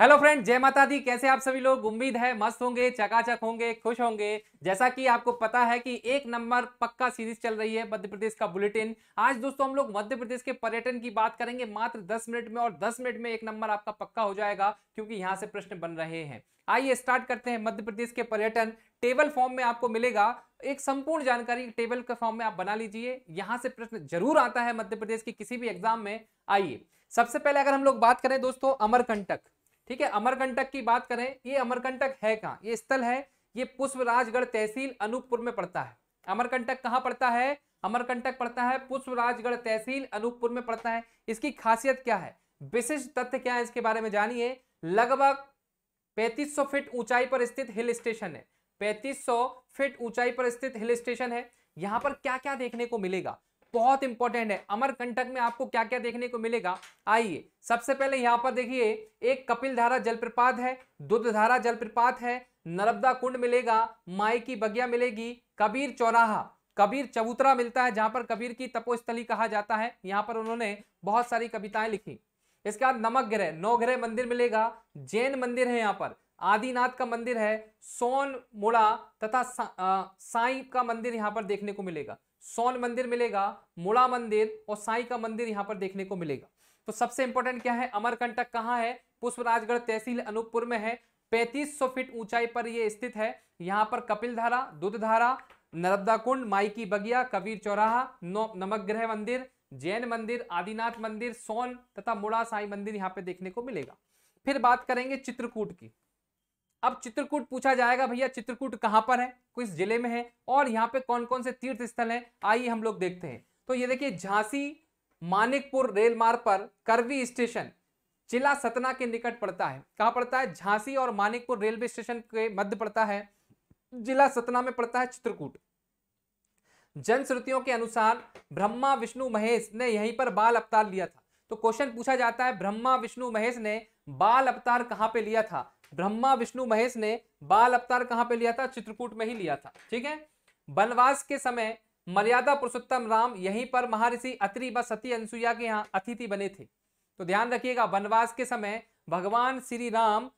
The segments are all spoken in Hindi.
हेलो फ्रेंड जय माता दी कैसे आप सभी लोग उम्मीद है मस्त होंगे चकाचक होंगे खुश होंगे जैसा कि आपको पता है कि एक नंबर पक्का सीरीज चल रही है मध्य प्रदेश का बुलेटिन आज दोस्तों हम लोग मध्य प्रदेश के पर्यटन की बात करेंगे मात्र 10 मिनट में और 10 मिनट में एक नंबर आपका पक्का हो जाएगा क्योंकि यहाँ से प्रश्न बन रहे हैं आइए स्टार्ट करते हैं मध्य प्रदेश के पर्यटन टेबल फॉर्म में आपको मिलेगा एक संपूर्ण जानकारी टेबल के फॉर्म में आप बना लीजिए यहाँ से प्रश्न जरूर आता है मध्य प्रदेश के किसी भी एग्जाम में आइए सबसे पहले अगर हम लोग बात करें दोस्तों अमरकंटक ठीक है अमरकंटक की बात करें ये अमरकंटक है कहाँ ये स्थल है ये पुष्पराजगढ़ तहसील अनूपपुर में पड़ता है अमरकंटक कहाँ पड़ता है अमरकंटक पड़ता है पुष्पराजगढ़ तहसील अनूपपुर में पड़ता है इसकी खासियत क्या है विशिष्ट तथ्य क्या है इसके बारे में जानिए लगभग 3500 फीट ऊंचाई पर स्थित हिल स्टेशन है 3500 फीट ऊंचाई पर स्थित हिल स्टेशन है यहाँ पर क्या क्या देखने को मिलेगा बहुत इंपॉर्टेंट है अमरकंटक में आपको क्या क्या देखने को मिलेगा आइए सबसे पहले यहाँ पर देखिए एक कपिल धारा जलप्रपात है दुधधारा जलप्रपात है नर्मदा कुंड मिलेगा माई की बगिया मिलेगी कबीर चौराहा कबीर चबूतरा मिलता है जहां पर कबीर की तपोस्थली कहा जाता है यहाँ पर उन्होंने बहुत सारी कविताएं लिखी इसके बाद नमक ग्रह नौग्रह मंदिर मिलेगा जैन मंदिर है यहाँ पर आदिनाथ का मंदिर है सोन मुड़ा तथा सा, आ, साई का मंदिर यहाँ पर देखने को मिलेगा सोन मंदिर मिलेगा मुड़ा मंदिर और साई का मंदिर यहाँ पर देखने को मिलेगा तो सबसे इंपॉर्टेंट क्या है अमरकंटक कहाँ है पुष्पराजगढ़ तहसील अनूपपुर में है 3500 फीट ऊंचाई पर यह स्थित है यहाँ पर कपिल धारा दूध धारा नर्मदा कुंड माई की बगिया कबीर चौराहा नमक ग्रह मंदिर जैन मंदिर आदिनाथ मंदिर सोन तथा मुड़ा साई मंदिर यहाँ पे देखने को मिलेगा फिर बात करेंगे चित्रकूट की अब चित्रकूट पूछा जाएगा भैया चित्रकूट कहाँ पर है किस जिले में है और यहाँ पे कौन कौन से तीर्थ स्थल हैं आइए हम लोग देखते हैं तो ये देखिए झांसी मानिकपुर रेल मार्ग पर करवी स्टेशन जिला सतना के निकट पड़ता है कहाँ पड़ता है झांसी और मानिकपुर रेलवे स्टेशन के मध्य पड़ता है जिला सतना में पड़ता है चित्रकूट जनश्रुतियों के अनुसार ब्रह्मा विष्णु महेश ने यहीं पर बाल अवतार लिया था तो क्वेश्चन पूछा जाता है ब्रह्मा विष्णु महेश ने बाल अवतार कहां पे लिया था ब्रह्मा विष्णु महेश ने बाल अवतार कहाँ पे लिया था चित्रकूट में ही लिया था ठीक है वनवास के समय मर्यादा पुरुषोत्तम राम यहीं पर महर्षि अत्रि व सती अनुसुईया के यहाँ अतिथि बने थे तो ध्यान रखिएगा वनवास के समय भगवान श्री राम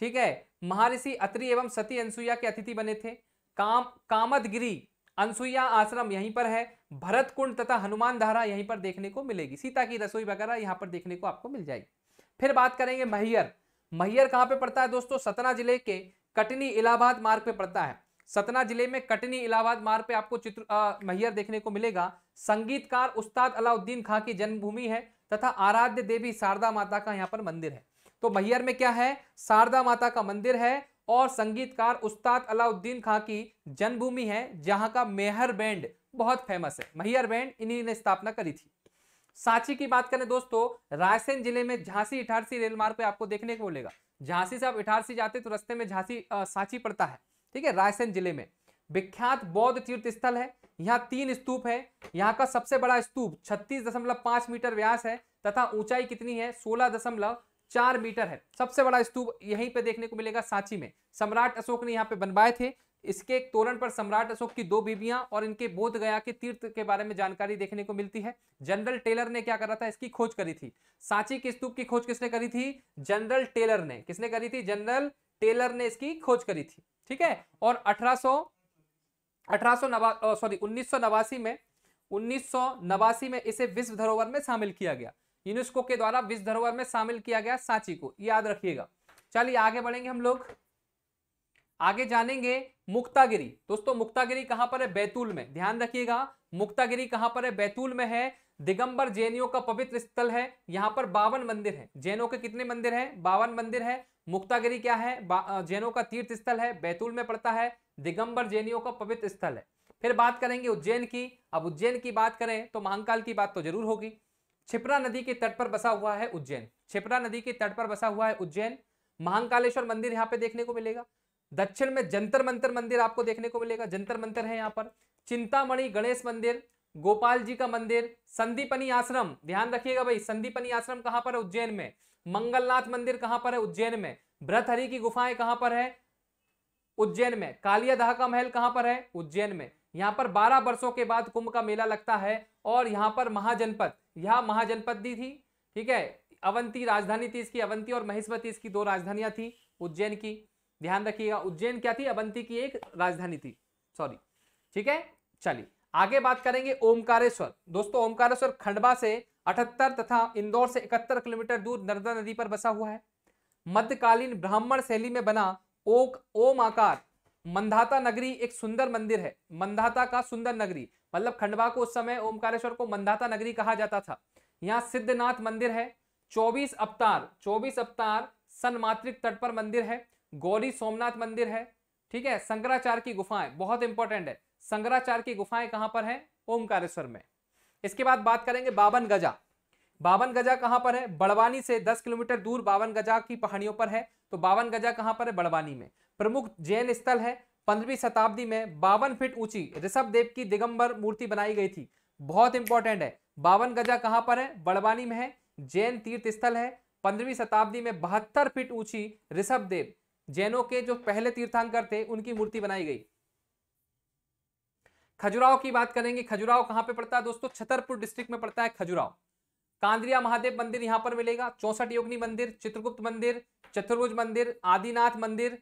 ठीक है महर्षि अत्रि एवं सती अनुसुईया के अतिथि बने थे काम कामदगिरी अनसुईया आश्रम यहीं पर है भरत कुंड तथा हनुमान धारा यहीं पर देखने को मिलेगी सीता की रसोई वगैरह यहाँ पर देखने को आपको मिल जाएगी फिर बात करेंगे महियर मैयर कहाँ पे पड़ता है दोस्तों सतना जिले के कटनी इलाहाबाद मार्ग पे पड़ता है सतना जिले में कटनी इलाहाबाद मार्ग पे आपको चित्र मैयर देखने को मिलेगा संगीतकार उस्ताद अलाउद्दीन खां की जन्मभूमि है तथा आराध्य देवी शारदा माता का यहाँ पर मंदिर है तो मैयर में क्या है शारदा माता का मंदिर है और संगीतकार उस्ताद अलाउद्दीन खां की जन्मभूमि है जहां का मेहर बैंड बहुत फेमस है मैयर बैंड इन्हीं ने स्थापना करी थी सांची की बात करें दोस्तों रायसेन जिले में झांसी इटारसी रेलमार्ग पे आपको देखने को मिलेगा झांसी से आप इटारसी जाते तो रस्ते में झांसी सांची पड़ता है ठीक है रायसेन जिले में विख्यात बौद्ध तीर्थ स्थल है यहाँ तीन स्तूप है यहाँ का सबसे बड़ा स्तूप छत्तीस दशमलव पांच मीटर व्यास है तथा ऊंचाई कितनी है सोलह दशमलव चार मीटर है सबसे बड़ा स्तूप यहीं पे देखने को मिलेगा सांची में सम्राट अशोक ने यहाँ पे बनवाए थे इसके एक तोरण पर सम्राट अशोक की दो बीबियां और इनके बोध गया के तीर्थ के बारे में जानकारी देखने को मिलती है जनरल टेलर ने क्या करा था इसकी खोज करी थी सांची के स्तूप की खोज किसने करी थी जनरल टेलर ने किसने करी थी जनरल टेलर ने इसकी खोज करी थी ठीक है और अठारह सौ सॉरी उन्नीस में उन्नीस में इसे विश्व धरोहर में शामिल किया गया यूनेस्को के द्वारा विश्व धरोहर में शामिल किया गया सांची को याद रखिएगा चलिए आगे बढ़ेंगे हम लोग आगे जानेंगे मुक्तागिरी दोस्तों मुक्तागिरी कहां पर है बैतूल में ध्यान रखिएगा मुक्तागिरी कहां पर है बैतूल में है दिगंबर जैनियों का पवित्र स्थल है यहां पर बावन मंदिर है जैनों के कितने मंदिर हैं बावन मंदिर है मुक्तागिरी क्या है जैनों का तीर्थ स्थल है बैतूल में पड़ता है दिगंबर जैनियों का पवित्र स्थल है फिर बात करेंगे उज्जैन की अब उज्जैन की बात करें तो महाकाल की बात तो जरूर होगी छिपरा नदी के तट पर बसा हुआ है उज्जैन छिपरा नदी के तट पर बसा हुआ है उज्जैन महाकालेश्वर मंदिर यहाँ पे देखने को मिलेगा दक्षिण में जंतर मंतर मंदिर आपको देखने को मिलेगा जंतर मंतर है यहाँ पर चिंतामणि गणेश मंदिर गोपाल जी का मंदिर संदीपनी आश्रम ध्यान रखिएगा भाई संदीपनी आश्रम कहाँ पर है उज्जैन में मंगलनाथ मंदिर कहाँ पर है उज्जैन में ब्रतहरि की गुफाएं कहाँ पर है उज्जैन में कालियादाह का महल कहाँ पर है उज्जैन में यहाँ पर 12 वर्षों के बाद कुंभ का मेला लगता है और यहाँ पर महाजनपद यह महाजनपद भी थी ठीक है अवंती राजधानी थी इसकी अवंती और महेश्वर इसकी दो राजधानियां थी उज्जैन की ध्यान रखिएगा उज्जैन क्या थी अवंती की एक राजधानी थी सॉरी ठीक है चलिए आगे बात करेंगे ओमकारेश्वर दोस्तों ओमकारेश्वर खंडवा से अठहत्तर तथा इंदौर से इकहत्तर किलोमीटर दूर नर्मदा नदी पर बसा हुआ है मध्यकालीन ब्राह्मण शैली में बना ओक ओम आकार मंदाता नगरी एक सुंदर मंदिर है मंदाता का सुंदर नगरी मतलब खंडवा को उस समय ओमकारेश्वर को मंदाता नगरी कहा जाता था यहाँ सिद्धनाथ मंदिर है चौबीस अवतार चौबीस अवतार सनमात्रिक तट पर मंदिर है गौरी सोमनाथ मंदिर है ठीक है शंकराचार्य की गुफाएं बहुत इंपॉर्टेंट है शंकराचार्य की गुफाएं कहां पर है ओमकारेश्वर में इसके बाद बात करेंगे बावन गजा बावन गजा कहां पर है बड़वानी से 10 किलोमीटर दूर बावन गजा की पहाड़ियों पर है तो बावन गजा कहां पर है बड़वानी में प्रमुख जैन स्थल है पंद्रहवीं शताब्दी में बावन फीट ऊंची ऋषभ देव की दिगंबर मूर्ति बनाई गई थी बहुत इंपॉर्टेंट है बावन गजा कहां पर है बड़वानी में है जैन तीर्थ स्थल है पंद्रहवीं शताब्दी में बहत्तर फीट ऊंची ऋषभ देव जैनों के जो पहले तीर्थंकर थे उनकी मूर्ति बनाई गई खजुराहो की बात करेंगे खजुराहो कहां पे पड़ता है दोस्तों छतरपुर डिस्ट्रिक्ट में पड़ता है खजुराहो कांद्रिया महादेव मंदिर यहां पर मिलेगा चौसठ योगनी मंदिर चित्रगुप्त मंदिर चतुर्भुज मंदिर आदिनाथ मंदिर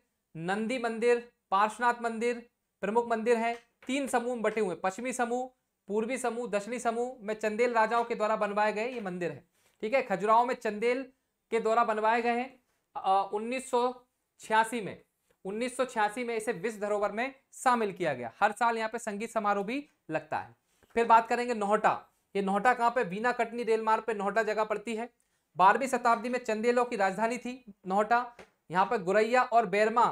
नंदी मंदिर पार्श्वनाथ मंदिर प्रमुख मंदिर है तीन समूह में बटे हुए पश्चिमी समूह पूर्वी समूह दक्षिणी समूह में चंदेल राजाओं के द्वारा बनवाए गए ये मंदिर है ठीक है खजुराहो में चंदेल के द्वारा बनवाए गए हैं उन्नीस छियासी में उन्नीस में इसे विश्व धरोहर में शामिल किया गया हर साल यहाँ पे संगीत समारोह भी लगता है फिर बात करेंगे नोहटा ये नोहटा कहाँ पे बीना कटनी रेल मार्ग पे नोहटा जगह पड़ती है बारहवीं शताब्दी में चंदेलो की राजधानी थी नोहटा यहाँ पे गुरैया और बेरमा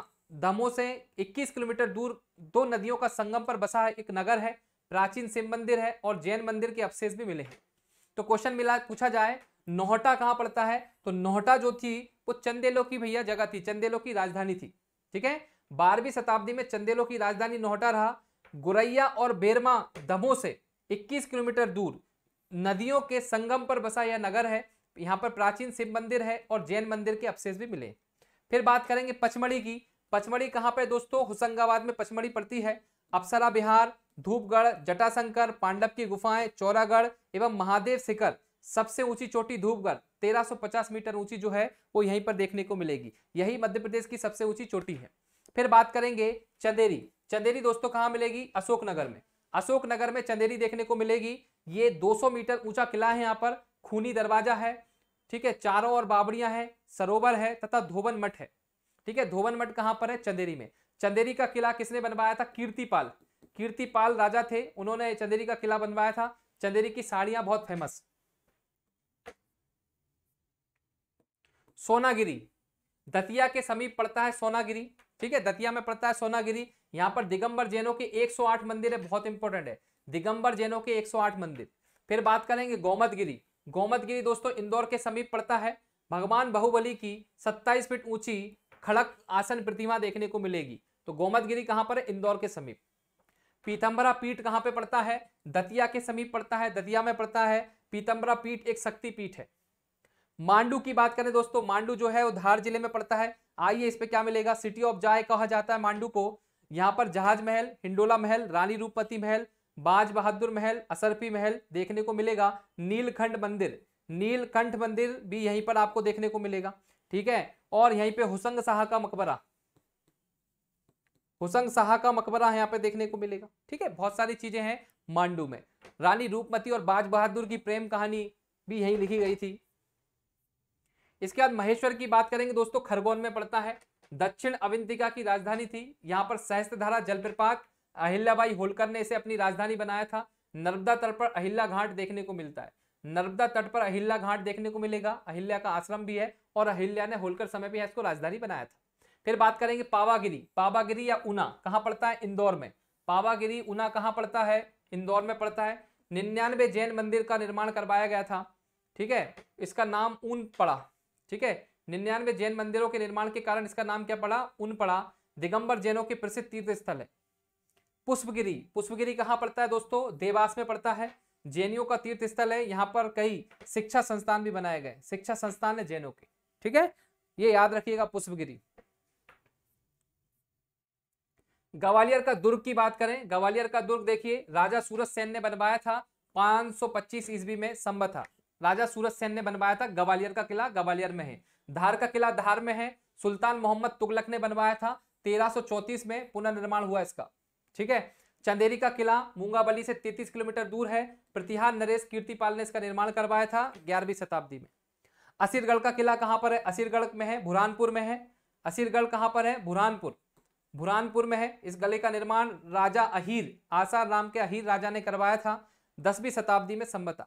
दमो से 21 किलोमीटर दूर दो नदियों का संगम पर बसा है एक नगर है प्राचीन शिव मंदिर है और जैन मंदिर के अवशेष भी मिले हैं तो क्वेश्चन मिला पूछा जाए नोहटा कहाँ पड़ता है तो नोहटा जो थी वो चंदेलो की भैया जगह थी चंदेलो की राजधानी थी ठीक है बारहवीं शताब्दी में चंदेलो की राजधानी नोहटा रहा गुरैया और बेरमा दमो से 21 किलोमीटर दूर नदियों के संगम पर बसा यह नगर है यहाँ पर प्राचीन शिव मंदिर है और जैन मंदिर के अवशेष भी मिले फिर बात करेंगे पचमढ़ी की पचमढ़ी कहाँ पर दोस्तों होशंगाबाद में पचमढ़ी पड़ती है अप्सरा बिहार धूपगढ़ जटाशंकर पांडव की गुफाएं चौरागढ़ एवं महादेव शिखर सबसे ऊंची चोटी धूपगढ़ 1350 मीटर ऊंची जो है वो यहीं पर देखने को मिलेगी यही मध्य प्रदेश की सबसे ऊंची चोटी है फिर बात करेंगे चंदेरी चंदेरी दोस्तों कहाँ मिलेगी अशोकनगर में अशोकनगर में चंदेरी देखने को मिलेगी ये 200 मीटर ऊंचा किला है यहाँ पर खूनी दरवाजा है ठीक है चारों और बाबड़ियां है सरोवर है तथा धोवन मठ है ठीक है धोवन मठ कहाँ पर है चंदेरी में चंदेरी का किला किसने बनवाया था कीर्तिपाल कीर्तिपाल राजा थे उन्होंने चंदेरी का किला बनवाया था चंदेरी की साड़ियां बहुत फेमस सोनागिरी दतिया के समीप पड़ता है सोनागिरी ठीक है दतिया में पड़ता है सोनागिरी यहाँ पर दिगंबर जैनों के 108 मंदिर है बहुत इंपॉर्टेंट है दिगंबर जैनों के 108 मंदिर फिर बात करेंगे गोमतगिरी गोमतगिरी दोस्तों इंदौर के समीप पड़ता है भगवान बहुबली की 27 फीट ऊंची खड़क आसन प्रतिमा देखने को मिलेगी तो गोमतगिरी कहां कहाँ पर है इंदौर के समीप पीतम्बरा पीठ कहाँ पे पड़ता है दतिया के समीप पड़ता है दतिया में पड़ता है पीतम्बरा पीठ एक शक्ति पीठ है मांडू की बात करें दोस्तों मांडू जो है वो धार जिले में पड़ता है आइए इस पे क्या मिलेगा सिटी ऑफ जाय कहा जाता है मांडू को यहाँ पर जहाज महल हिंडोला महल रानी रूपपति महल बाज बहादुर महल असरपी महल देखने को मिलेगा नीलखंड मंदिर नीलकंठ मंदिर भी यहीं पर आपको देखने को मिलेगा ठीक है और यहीं पे हुसंग शाह का मकबरा हुसंग शाह का मकबरा यहाँ पे देखने को मिलेगा ठीक है बहुत सारी चीजें हैं मांडू में रानी रूपमती और बाज बहादुर की प्रेम कहानी भी यही लिखी गई थी इसके बाद महेश्वर की बात करेंगे दोस्तों खरगोन में पड़ता है दक्षिण अविंतिका की राजधानी थी यहाँ पर सहस्त्रधारा जलप्रपात अहिल्याबाई होलकर ने इसे अपनी राजधानी बनाया था नर्मदा तट पर अहिल्या घाट देखने को मिलता है नर्मदा तट पर अहिल्या घाट देखने को मिलेगा अहिल्या का आश्रम भी है और अहिल्या ने होलकर समय भी इसको राजधानी बनाया था फिर बात करेंगे पावागिरी पावागिरी या ऊना कहाँ पड़ता है इंदौर में पावागिरी ऊना कहाँ पड़ता है इंदौर में पड़ता है निन्यानवे जैन मंदिर का निर्माण करवाया गया था ठीक है इसका नाम ऊन पड़ा ठीक है निन्यानवे जैन मंदिरों के निर्माण के कारण इसका नाम क्या पड़ा उन पड़ा दिगंबर जैनों के प्रसिद्ध तीर्थ स्थल है पुष्पगिरी पुष्पगिरी कहाँ पड़ता है दोस्तों देवास में पड़ता है जैनियों का तीर्थ स्थल है यहाँ पर कई शिक्षा संस्थान भी बनाए गए शिक्षा संस्थान है जैनों के ठीक है ये याद रखिएगा पुष्पगिरी ग्वालियर का दुर्ग की बात करें ग्वालियर का दुर्ग देखिए राजा सूरज सेन ने बनवाया था 525 ईस्वी में संभव था राजा सूरज सेन ने बनवाया था ग्वालियर का किला ग्वालियर में है धार का किला धार में है सुल्तान मोहम्मद तुगलक ने बनवाया था तेरह में पुनर्निर्माण हुआ इसका ठीक है चंदेरी का किला मूंगाबली से 33 किलोमीटर दूर है प्रतिहार नरेश कीर्तिपाल ने इसका निर्माण करवाया था ग्यारहवीं शताब्दी में असीरगढ़ का किला कहाँ पर है असीरगढ़ में है बुरहानपुर में है असीरगढ़ कहाँ पर है भुरानपुर बुरहानपुर में है इस गले का निर्माण राजा अहीर आसार के अहीर राजा ने करवाया था दसवीं शताब्दी में संबता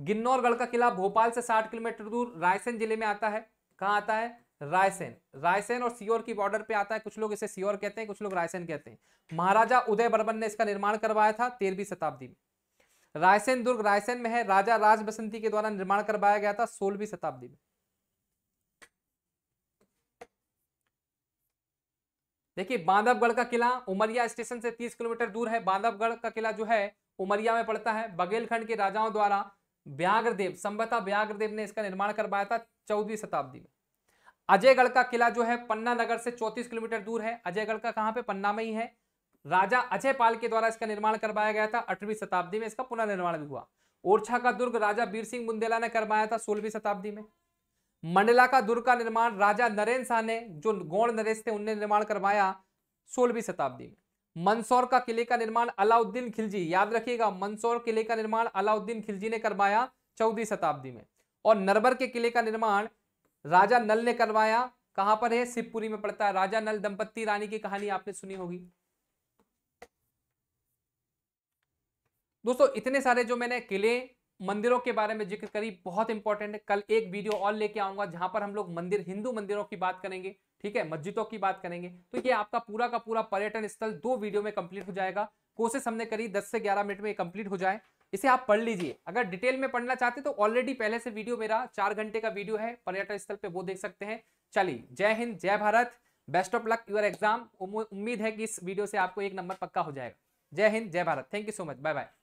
गिन्नौरगढ़ का किला भोपाल से साठ किलोमीटर दूर रायसेन जिले में आता है कहाँ आता है रायसेन रायसेन और सियोर की बॉर्डर पे आता है कुछ लोग इसे सियोर कहते हैं कुछ लोग रायसेन कहते हैं महाराजा उदय बर्मन ने इसका निर्माण करवाया था तेरहवीं शताब्दी में रायसेन दुर्ग रायसेन में है राजा राज बसंती के द्वारा निर्माण करवाया गया था सोलहवीं शताब्दी में देखिए बांधवगढ़ का किला उमरिया स्टेशन से 30 किलोमीटर दूर है बांधवगढ़ का किला जो है उमरिया में पड़ता है बघेलखंड के राजाओं द्वारा व्याग्रदेव संभता व्याग्रदेव ने इसका निर्माण करवाया था चौदहवीं शताब्दी में अजयगढ़ का किला जो है पन्ना नगर से चौतीस किलोमीटर दूर है अजयगढ़ का कहां पे पन्ना में ही है राजा अजय पाल के द्वारा इसका निर्माण करवाया गया था अठवीं शताब्दी में इसका पुनर्निर्माण भी हुआ ओरछा का दुर्ग राजा बीर सिंह बुंदेला ने करवाया था सोलहवीं शताब्दी में मंडला का दुर्ग का निर्माण राजा नरेंद्र शाह ने जो गौण नरेश थे उनने निर्माण करवाया सोलहवीं शताब्दी में मंदसौर का किले का निर्माण अलाउद्दीन खिलजी याद रखिएगा मंदसौर किले का निर्माण अलाउद्दीन खिलजी ने करवाया चौदह शताब्दी में और नरबर के किले का निर्माण राजा नल ने करवाया कहां पर है शिवपुरी में पड़ता है राजा नल दंपत्ति रानी की कहानी आपने सुनी होगी दोस्तों इतने सारे जो मैंने किले मंदिरों के बारे में जिक्र करी बहुत इंपॉर्टेंट है कल एक वीडियो और लेके आऊंगा जहां पर हम लोग मंदिर हिंदू मंदिरों की बात करेंगे ठीक है मस्जिदों की बात करेंगे तो ये आपका पूरा का पूरा पर्यटन स्थल दो वीडियो में कंप्लीट हो जाएगा कोशिश हमने करी दस से ग्यारह मिनट में कंप्लीट हो जाए इसे आप पढ़ लीजिए अगर डिटेल में पढ़ना चाहते तो ऑलरेडी पहले से वीडियो मेरा चार घंटे का वीडियो है पर्यटन स्थल पर वो देख सकते हैं चलिए जय हिंद जय Bharat best of luck your exam उम्मीद है कि इस वीडियो से आपको एक नंबर पक्का हो जाएगा जय हिंद जय Bharat thank you so much bye bye